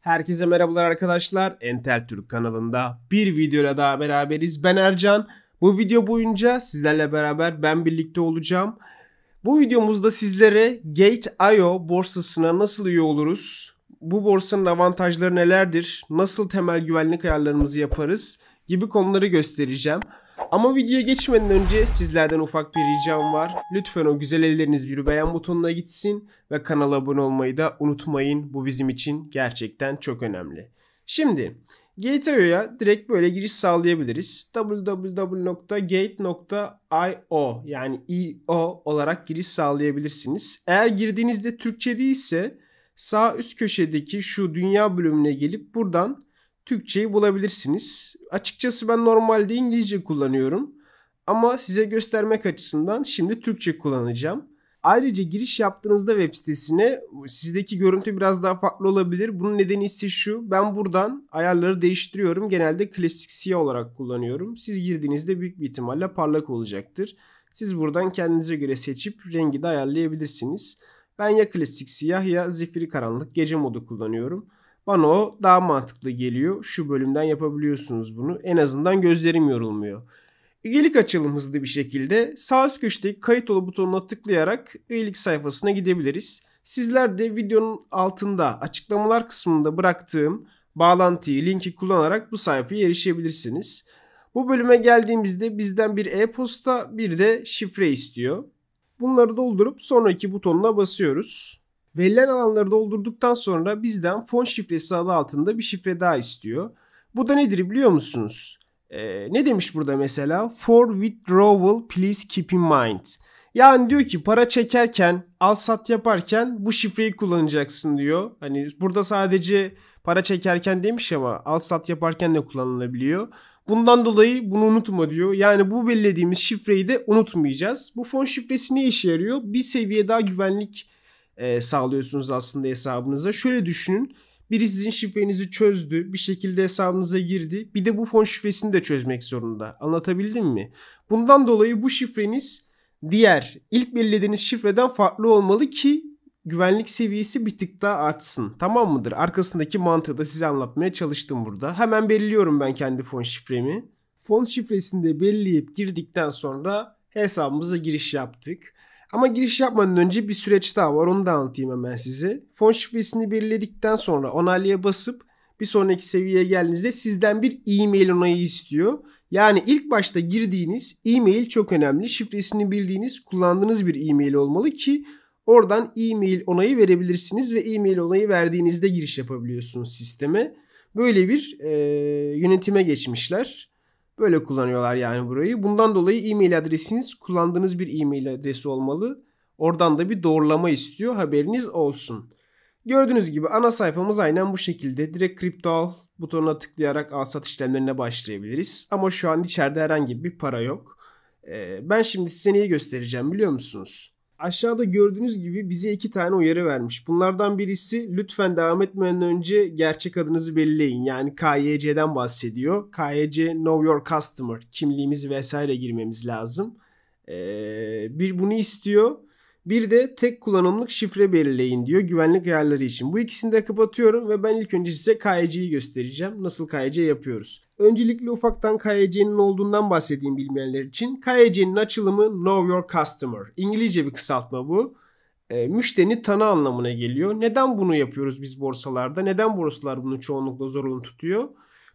Herkese merhabalar arkadaşlar. Entel Türk kanalında bir videoyla daha beraberiz. Ben Ercan. Bu video boyunca sizlerle beraber ben birlikte olacağım. Bu videomuzda sizlere Gate.io borsasına nasıl üye oluruz? Bu borsanın avantajları nelerdir? Nasıl temel güvenlik ayarlarımızı yaparız? Gibi konuları göstereceğim. Ama videoya geçmeden önce sizlerden ufak bir ricam var. Lütfen o güzel elleriniz bir beğen butonuna gitsin ve kanala abone olmayı da unutmayın. Bu bizim için gerçekten çok önemli. Şimdi Gate.io'ya direkt böyle giriş sağlayabiliriz. www.gate.io yani io olarak giriş sağlayabilirsiniz. Eğer girdiğinizde Türkçe değilse sağ üst köşedeki şu dünya bölümüne gelip buradan Türkçeyi bulabilirsiniz. Açıkçası ben normalde İngilizce kullanıyorum. Ama size göstermek açısından şimdi Türkçe kullanacağım. Ayrıca giriş yaptığınızda web sitesine sizdeki görüntü biraz daha farklı olabilir. Bunun nedeni ise şu. Ben buradan ayarları değiştiriyorum. Genelde klasik siyah olarak kullanıyorum. Siz girdiğinizde büyük bir ihtimalle parlak olacaktır. Siz buradan kendinize göre seçip rengi de ayarlayabilirsiniz. Ben ya klasik siyah ya zifiri karanlık gece modu kullanıyorum. Bana o daha mantıklı geliyor. Şu bölümden yapabiliyorsunuz bunu. En azından gözlerim yorulmuyor. Üyelik açalım hızlı bir şekilde. Sağ üst köşedeki kayıt ol butonuna tıklayarak üyelik sayfasına gidebiliriz. Sizler de videonun altında açıklamalar kısmında bıraktığım bağlantıyı, linki kullanarak bu sayfaya erişebilirsiniz. Bu bölüme geldiğimizde bizden bir e-posta bir de şifre istiyor. Bunları doldurup sonraki butonuna basıyoruz. Verilen alanları doldurduktan sonra bizden fon şifresi adı altında bir şifre daha istiyor. Bu da nedir biliyor musunuz? Ee, ne demiş burada mesela? For withdrawal please keep in mind. Yani diyor ki para çekerken, al sat yaparken bu şifreyi kullanacaksın diyor. Hani burada sadece para çekerken demiş ama al sat yaparken de kullanılabiliyor. Bundan dolayı bunu unutma diyor. Yani bu belirlediğimiz şifreyi de unutmayacağız. Bu fon şifresi ne işe yarıyor? Bir seviye daha güvenlik e, sağlıyorsunuz aslında hesabınıza. Şöyle düşünün. Biri sizin şifrenizi çözdü, bir şekilde hesabınıza girdi. Bir de bu fon şifresini de çözmek zorunda. Anlatabildim mi? Bundan dolayı bu şifreniz diğer ilk belirlediğiniz şifreden farklı olmalı ki güvenlik seviyesi bir tık daha artsın. Tamam mıdır? Arkasındaki mantığı da size anlatmaya çalıştım burada. Hemen belirliyorum ben kendi fon şifremi. Fon şifresini de belirleyip girdikten sonra hesabımıza giriş yaptık. Ama giriş yapmadan önce bir süreç daha var. Onu da anlatayım hemen size. Fon şifresini belirledikten sonra onaylıya basıp bir sonraki seviyeye geldiğinizde sizden bir e-mail onayı istiyor. Yani ilk başta girdiğiniz e-mail çok önemli. Şifresini bildiğiniz, kullandığınız bir e-mail olmalı ki oradan e-mail onayı verebilirsiniz ve e-mail onayı verdiğinizde giriş yapabiliyorsunuz sisteme. Böyle bir e, yönetime geçmişler. Böyle kullanıyorlar yani burayı. Bundan dolayı e-mail adresiniz kullandığınız bir e-mail adresi olmalı. Oradan da bir doğrulama istiyor. Haberiniz olsun. Gördüğünüz gibi ana sayfamız aynen bu şekilde. Direkt kripto al butonuna tıklayarak al sat işlemlerine başlayabiliriz. Ama şu an içeride herhangi bir para yok. Ee, ben şimdi size neyi göstereceğim biliyor musunuz? Aşağıda gördüğünüz gibi bize iki tane uyarı vermiş. Bunlardan birisi lütfen devam etmeden önce gerçek adınızı belirleyin. Yani KYC'den bahsediyor. KYC Know Your Customer kimliğimizi vesaire girmemiz lazım. Ee, bir bunu istiyor. Bir de tek kullanımlık şifre belirleyin diyor güvenlik ayarları için. Bu ikisini de kapatıyorum ve ben ilk önce size KYC'yi e göstereceğim. Nasıl KYC e yapıyoruz. Öncelikle ufaktan KYC'nin e olduğundan bahsedeyim bilmeyenler için. KYC'nin açılımı Know Your Customer. İngilizce bir kısaltma bu. E, müşterini tanı anlamına geliyor. Neden bunu yapıyoruz biz borsalarda? Neden borsalar bunu çoğunlukla zorunlu tutuyor?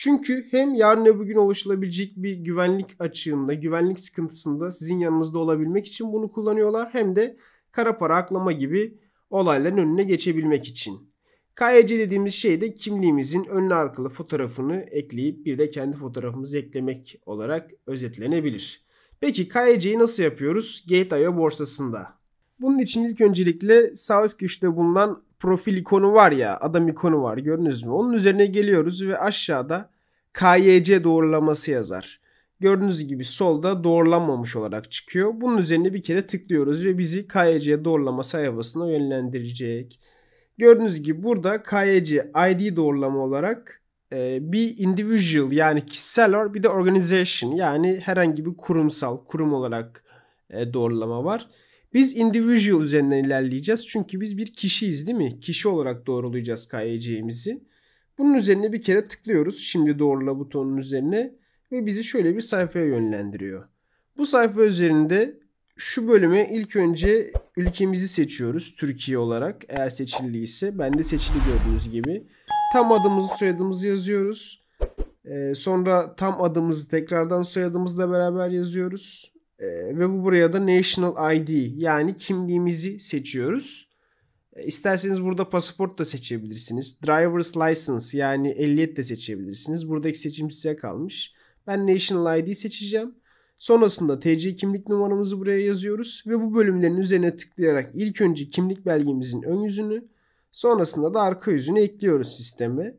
Çünkü hem yarın öbür gün oluşulabilecek bir güvenlik açığında, güvenlik sıkıntısında sizin yanınızda olabilmek için bunu kullanıyorlar. Hem de kara para aklama gibi olayların önüne geçebilmek için. KYC e dediğimiz şey de kimliğimizin önlü arkalı fotoğrafını ekleyip bir de kendi fotoğrafımızı eklemek olarak özetlenebilir. Peki KYC'yi e nasıl yapıyoruz? Gate.io borsasında. Bunun için ilk öncelikle sağ üst köşede bulunan profil ikonu var ya adam ikonu var gördünüz mü? Onun üzerine geliyoruz ve aşağıda KYC doğrulaması yazar. Gördüğünüz gibi solda doğrulanmamış olarak çıkıyor. Bunun üzerine bir kere tıklıyoruz ve bizi KYC doğrulama sayfasına yönlendirecek. Gördüğünüz gibi burada KYC ID doğrulama olarak e, bir individual yani kişisel var bir de organization yani herhangi bir kurumsal kurum olarak e, doğrulama var. Biz individual üzerinden ilerleyeceğiz çünkü biz bir kişiyiz değil mi? Kişi olarak doğrulayacağız KYC'mizi. Bunun üzerine bir kere tıklıyoruz. Şimdi doğrula butonun üzerine ve bizi şöyle bir sayfaya yönlendiriyor. Bu sayfa üzerinde şu bölüme ilk önce ülkemizi seçiyoruz Türkiye olarak. Eğer seçildiyse ben de seçili gördüğünüz gibi. Tam adımızı soyadımızı yazıyoruz. Ee, sonra tam adımızı tekrardan soyadımızla beraber yazıyoruz. Ee, ve bu buraya da National ID yani kimliğimizi seçiyoruz. E, isterseniz burada pasaport da seçebilirsiniz. Driver's license yani ehliyet de seçebilirsiniz. Buradaki seçim size kalmış. Ben National ID seçeceğim. Sonrasında TC kimlik numaramızı buraya yazıyoruz ve bu bölümlerin üzerine tıklayarak ilk önce kimlik belgemizin ön yüzünü sonrasında da arka yüzünü ekliyoruz sisteme.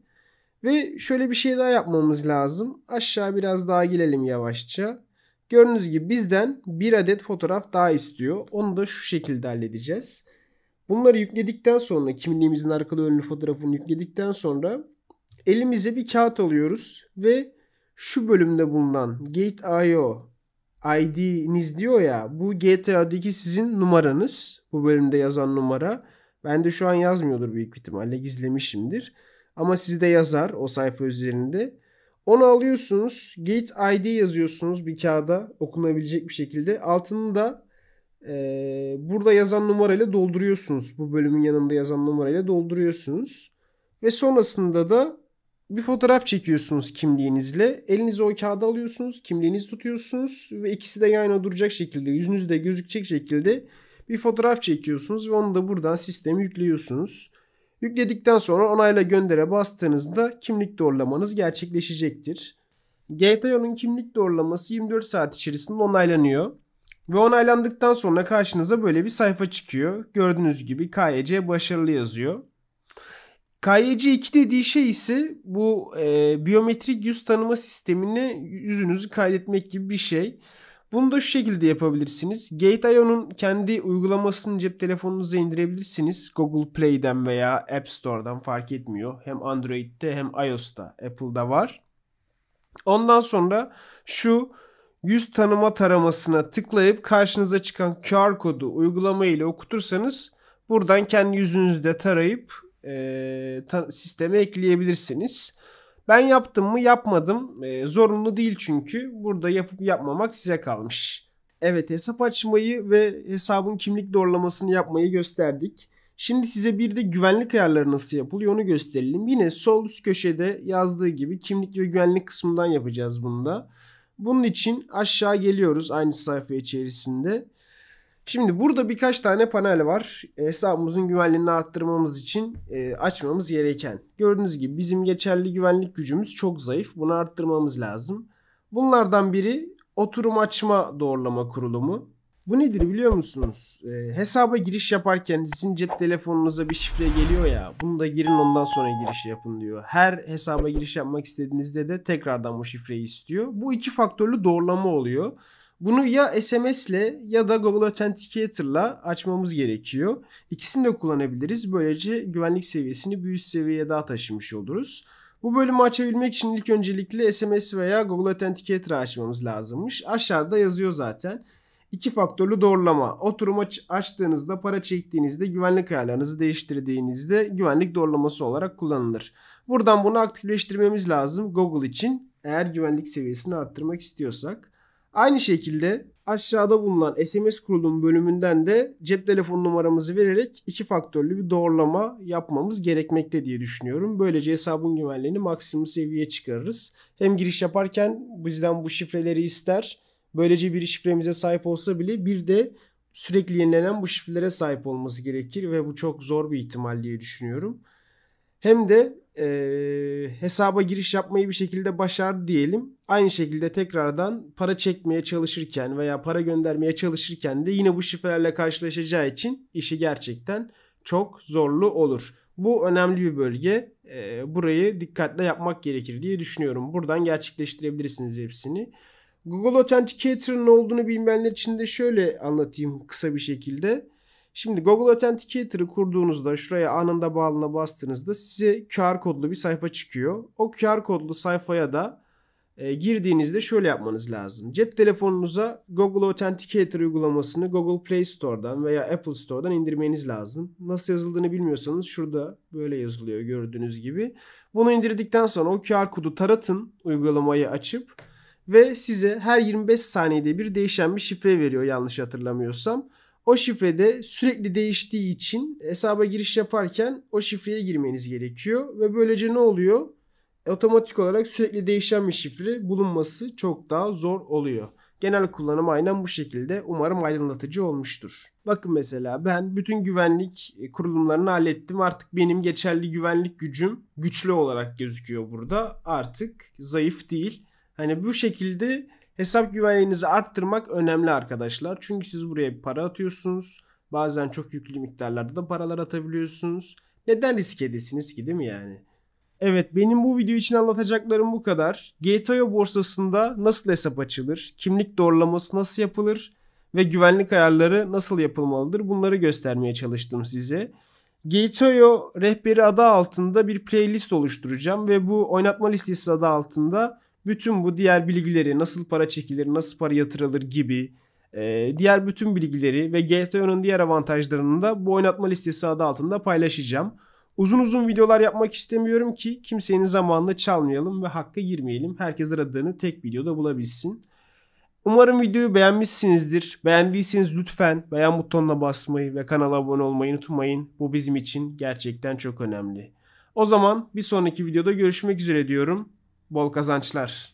Ve şöyle bir şey daha yapmamız lazım. Aşağı biraz daha gelelim yavaşça. Gördüğünüz gibi bizden bir adet fotoğraf daha istiyor. Onu da şu şekilde halledeceğiz. Bunları yükledikten sonra kimliğimizin arkalı önlü fotoğrafını yükledikten sonra elimize bir kağıt alıyoruz ve şu bölümde bulunan Gate.io ID'niz diyor ya bu GTA'daki sizin numaranız. Bu bölümde yazan numara. Ben de şu an yazmıyordur büyük ihtimalle gizlemişimdir. Ama sizde yazar o sayfa üzerinde. Onu alıyorsunuz. Gate ID yazıyorsunuz bir kağıda okunabilecek bir şekilde. Altını da ee, burada yazan numarayla dolduruyorsunuz. Bu bölümün yanında yazan numarayla dolduruyorsunuz. Ve sonrasında da bir fotoğraf çekiyorsunuz kimliğinizle. Elinize o kağıdı alıyorsunuz. Kimliğinizi tutuyorsunuz. Ve ikisi de yayına duracak şekilde, yüzünüzde gözükecek şekilde bir fotoğraf çekiyorsunuz. Ve onu da buradan sisteme yüklüyorsunuz. Yükledikten sonra onayla göndere bastığınızda kimlik doğrulamanız gerçekleşecektir. GTA'nın kimlik doğrulaması 24 saat içerisinde onaylanıyor. Ve onaylandıktan sonra karşınıza böyle bir sayfa çıkıyor. Gördüğünüz gibi KYC e başarılı yazıyor. KYC2 e dediği şey ise bu e, biyometrik yüz tanıma sistemini yüzünüzü kaydetmek gibi bir şey. Bunu da şu şekilde yapabilirsiniz. Gate.io'nun kendi uygulamasını cep telefonunuza indirebilirsiniz. Google Play'den veya App Store'dan fark etmiyor. Hem Android'de hem iOS'ta, Apple'da var. Ondan sonra şu yüz tanıma taramasına tıklayıp karşınıza çıkan QR kodu uygulama ile okutursanız buradan kendi yüzünüzü de tarayıp e, ta, sisteme ekleyebilirsiniz. Ben yaptım mı yapmadım. E, zorunlu değil çünkü. Burada yapıp yapmamak size kalmış. Evet hesap açmayı ve hesabın kimlik doğrulamasını yapmayı gösterdik. Şimdi size bir de güvenlik ayarları nasıl yapılıyor onu gösterelim. Yine sol üst köşede yazdığı gibi kimlik ve güvenlik kısmından yapacağız bunu da. Bunun için aşağı geliyoruz aynı sayfa içerisinde. Şimdi burada birkaç tane panel var. Hesabımızın güvenliğini arttırmamız için e, açmamız gereken. Gördüğünüz gibi bizim geçerli güvenlik gücümüz çok zayıf. Bunu arttırmamız lazım. Bunlardan biri oturum açma doğrulama kurulumu. Bu nedir biliyor musunuz? E, hesaba giriş yaparken sizin cep telefonunuza bir şifre geliyor ya. Bunu da girin ondan sonra giriş yapın diyor. Her hesaba giriş yapmak istediğinizde de tekrardan bu şifreyi istiyor. Bu iki faktörlü doğrulama oluyor. Bunu ya SMS ile ya da Google Authenticator ile açmamız gerekiyor. İkisini de kullanabiliriz. Böylece güvenlik seviyesini bir üst seviyeye daha taşımış oluruz. Bu bölümü açabilmek için ilk öncelikle SMS veya Google Authenticator açmamız lazımmış. Aşağıda yazıyor zaten. İki faktörlü doğrulama. Oturum aç açtığınızda, para çektiğinizde, güvenlik ayarlarınızı değiştirdiğinizde güvenlik doğrulaması olarak kullanılır. Buradan bunu aktifleştirmemiz lazım Google için eğer güvenlik seviyesini arttırmak istiyorsak. Aynı şekilde aşağıda bulunan SMS kurulum bölümünden de cep telefon numaramızı vererek iki faktörlü bir doğrulama yapmamız gerekmekte diye düşünüyorum. Böylece hesabın güvenliğini maksimum seviyeye çıkarırız. Hem giriş yaparken bizden bu şifreleri ister Böylece bir şifremize sahip olsa bile bir de sürekli yenilenen bu şifrelere sahip olması gerekir ve bu çok zor bir ihtimal diye düşünüyorum. Hem de e, hesaba giriş yapmayı bir şekilde başardı diyelim. Aynı şekilde tekrardan para çekmeye çalışırken veya para göndermeye çalışırken de yine bu şifrelerle karşılaşacağı için işi gerçekten çok zorlu olur. Bu önemli bir bölge. E, burayı dikkatle yapmak gerekir diye düşünüyorum. Buradan gerçekleştirebilirsiniz hepsini. Google Authenticator'ın ne olduğunu bilmeyenler için de şöyle anlatayım kısa bir şekilde. Şimdi Google Authenticator'ı kurduğunuzda şuraya anında bağlına bastığınızda size QR kodlu bir sayfa çıkıyor. O QR kodlu sayfaya da e, girdiğinizde şöyle yapmanız lazım. Cep telefonunuza Google Authenticator uygulamasını Google Play Store'dan veya Apple Store'dan indirmeniz lazım. Nasıl yazıldığını bilmiyorsanız şurada böyle yazılıyor gördüğünüz gibi. Bunu indirdikten sonra o QR kodu taratın uygulamayı açıp ve size her 25 saniyede bir değişen bir şifre veriyor yanlış hatırlamıyorsam. O şifrede sürekli değiştiği için hesaba giriş yaparken o şifreye girmeniz gerekiyor ve böylece ne oluyor? Otomatik olarak sürekli değişen bir şifre bulunması çok daha zor oluyor. Genel kullanım aynen bu şekilde. Umarım aydınlatıcı olmuştur. Bakın mesela ben bütün güvenlik e, kurulumlarını hallettim. Artık benim geçerli güvenlik gücüm güçlü olarak gözüküyor burada. Artık zayıf değil. Hani bu şekilde hesap güvenliğinizi arttırmak önemli arkadaşlar. Çünkü siz buraya para atıyorsunuz. Bazen çok yüklü miktarlarda da paralar atabiliyorsunuz. Neden risk edesiniz ki değil mi yani? Evet benim bu video için anlatacaklarım bu kadar. GTO borsasında nasıl hesap açılır? Kimlik doğrulaması nasıl yapılır? Ve güvenlik ayarları nasıl yapılmalıdır? Bunları göstermeye çalıştım size. GTO rehberi adı altında bir playlist oluşturacağım ve bu oynatma listesi adı altında bütün bu diğer bilgileri nasıl para çekilir, nasıl para yatırılır gibi e, diğer bütün bilgileri ve GTA'nın diğer avantajlarını da bu oynatma listesi adı altında paylaşacağım. Uzun uzun videolar yapmak istemiyorum ki kimsenin zamanını çalmayalım ve hakka girmeyelim. Herkes aradığını tek videoda bulabilsin. Umarım videoyu beğenmişsinizdir. Beğendiyseniz lütfen beğen butonuna basmayı ve kanala abone olmayı unutmayın. Bu bizim için gerçekten çok önemli. O zaman bir sonraki videoda görüşmek üzere diyorum. Bol kazançlar.